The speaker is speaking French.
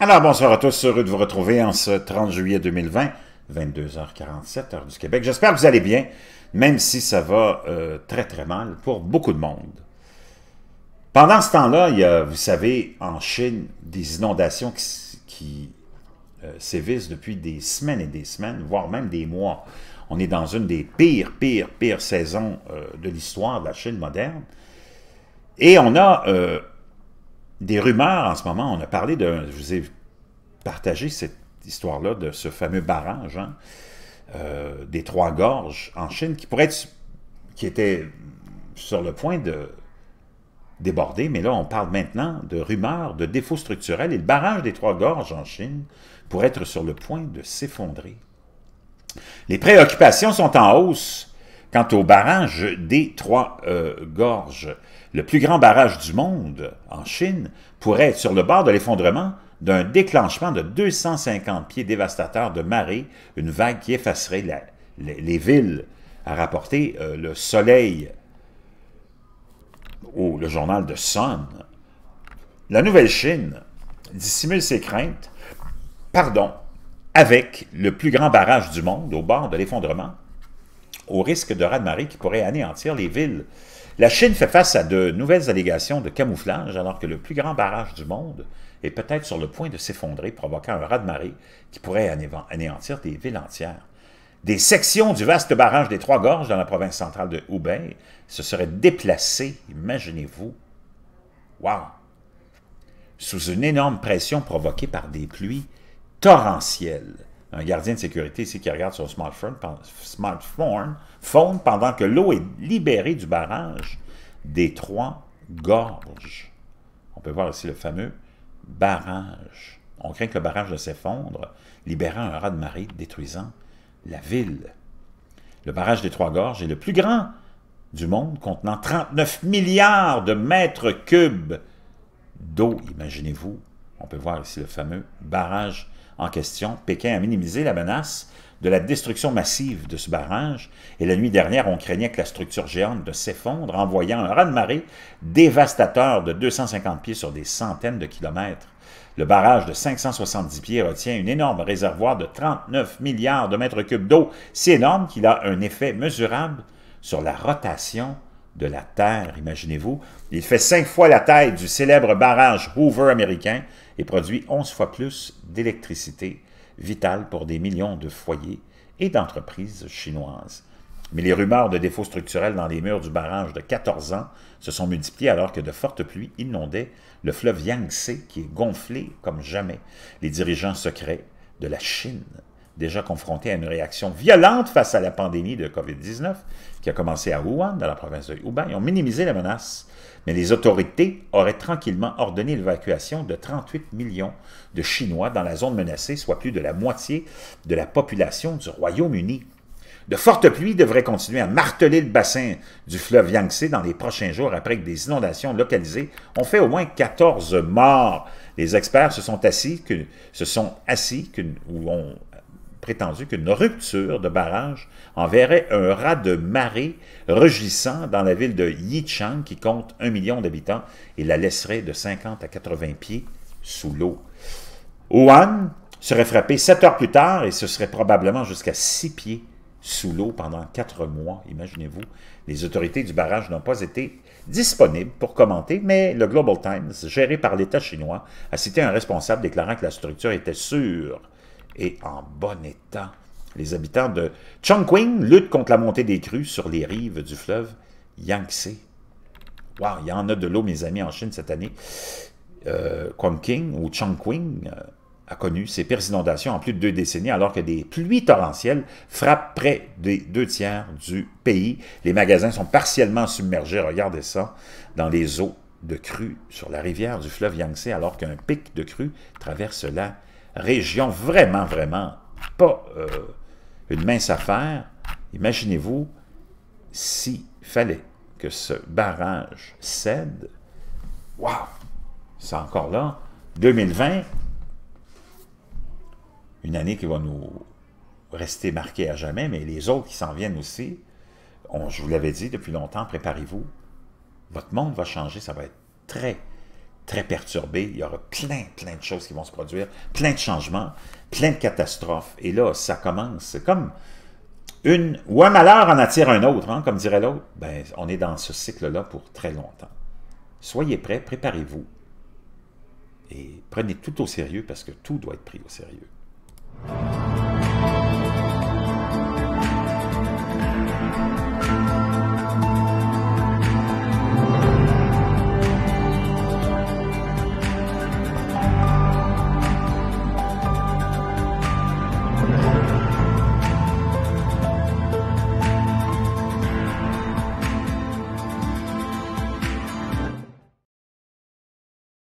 Alors, bonsoir à tous, heureux de vous retrouver en ce 30 juillet 2020, 22h47, heure du Québec. J'espère que vous allez bien, même si ça va euh, très très mal pour beaucoup de monde. Pendant ce temps-là, il y a, vous savez, en Chine, des inondations qui, euh, sévissent depuis des semaines et des semaines, voire même des mois. On est dans une des pires, pires, pires saisons euh, de l'histoire de la Chine moderne. Et on a des rumeurs en ce moment. On a parlé de... Je vous ai partagé cette histoire-là de ce fameux barrage hein, euh, des Trois Gorges en Chine qui pourrait être... qui était sur le point de déborder, mais là, on parle maintenant de rumeurs, de défauts structurels, et le barrage des Trois Gorges en Chine pourrait être sur le point de s'effondrer. Les préoccupations sont en hausse Quant au barrage des Trois euh, Gorges, le plus grand barrage du monde en Chine pourrait être sur le bord de l'effondrement d'un déclenchement de 250 pieds dévastateurs de marée, une vague qui effacerait les, villes, a rapporté euh, le Soleil ou le journal de Sun. La Nouvelle-Chine dissimule ses craintes, pardon, avec le plus grand barrage du monde au bord de l'effondrement, au risque de raz-de-marée qui pourrait anéantir les villes. La Chine fait face à de nouvelles allégations de camouflage alors que le plus grand barrage du monde est peut-être sur le point de s'effondrer, provoquant un raz-de-marée qui pourrait anéantir des villes entières. Des sections du vaste barrage des Trois-Gorges dans la province centrale de Hubei se seraient déplacées, imaginez-vous. Sous une énorme pression provoquée par des pluies torrentielles un gardien de sécurité ici qui regarde son smartphone, smartphone phone pendant que l'eau est libérée du barrage des trois gorges. On peut voir ici le fameux barrage. On craint que le barrage ne s'effondre, libérant un rat de marée détruisant la ville. Le barrage des Trois Gorges est le plus grand du monde, contenant 39 milliards de mètres cubes d'eau, imaginez-vous, on peut voir ici le fameux barrage en question. Pékin a minimisé la menace de la destruction massive de ce barrage, et la nuit dernière, on craignait que la structure géante de s'effondre, envoyant un raz-de-marée dévastateur de 250 pieds sur des centaines de kilomètres. Le barrage de 570 pieds retient une énorme réservoir de 39 milliards de mètres cubes d'eau, si énorme qu'il a un effet mesurable sur la rotation de la Terre, imaginez-vous. Il fait cinq fois la taille du célèbre barrage Hoover américain et produit onze fois plus d'électricité vitale pour des millions de foyers et d'entreprises chinoises. Mais les rumeurs de défauts structurels dans les murs du barrage de 14 ans se sont multipliées alors que de fortes pluies inondaient le fleuve Yangtze qui est gonflé comme jamais. Les dirigeants secrets de la Chine déjà confrontés à une réaction violente face à la pandémie de COVID-19 qui a commencé à Wuhan, dans la province de Hubei, ont minimisé la menace. Mais les autorités auraient tranquillement ordonné l'évacuation de 38 millions de Chinois dans la zone menacée, soit plus de la moitié de la population du Royaume-Uni. De fortes pluies devraient continuer à marteler le bassin du fleuve Yangtze dans les prochains jours après que des inondations localisées ont fait au moins 14 morts. Les experts se sont assis, que, se sont assis que, ou ont prétendu qu'une rupture de barrage enverrait un rat de marée rugissant dans la ville de Yichang, qui compte un million d'habitants, et la laisserait de 50 à 80 pieds sous l'eau. Wuhan serait frappé sept heures plus tard et ce serait probablement jusqu'à six pieds sous l'eau pendant quatre mois, imaginez-vous. Les autorités du barrage n'ont pas été disponibles pour commenter, mais le Global Times, géré par l'État chinois, a cité un responsable déclarant que la structure était sûre et en bon état. Les habitants de Chongqing luttent contre la montée des crues sur les rives du fleuve Yangtze. Wow, il y en a de l'eau, mes amis, en Chine cette année. Euh, Chongqing ou Chongqing euh, a connu ses pires inondations en plus de deux décennies, alors que des pluies torrentielles frappent près des deux tiers du pays. Les magasins sont partiellement submergés, regardez ça, dans les eaux de crues sur la rivière du fleuve Yangtze, alors qu'un pic de crues traverse la région vraiment, vraiment pas euh, une mince affaire, imaginez-vous s'il fallait que ce barrage cède, waouh, c'est encore là, 2020, une année qui va nous rester marquée à jamais, mais les autres qui s'en viennent aussi, je vous l'avais dit depuis longtemps, préparez-vous, votre monde va changer, ça va être très, très perturbé. Il y aura plein, plein de choses qui vont se produire, plein de changements, plein de catastrophes. Et là, ça commence. C'est comme une ou un malheur en attire un autre, hein, comme dirait l'autre. Ben, on est dans ce cycle-là pour très longtemps. Soyez prêts, préparez-vous et prenez tout au sérieux parce que tout doit être pris au sérieux.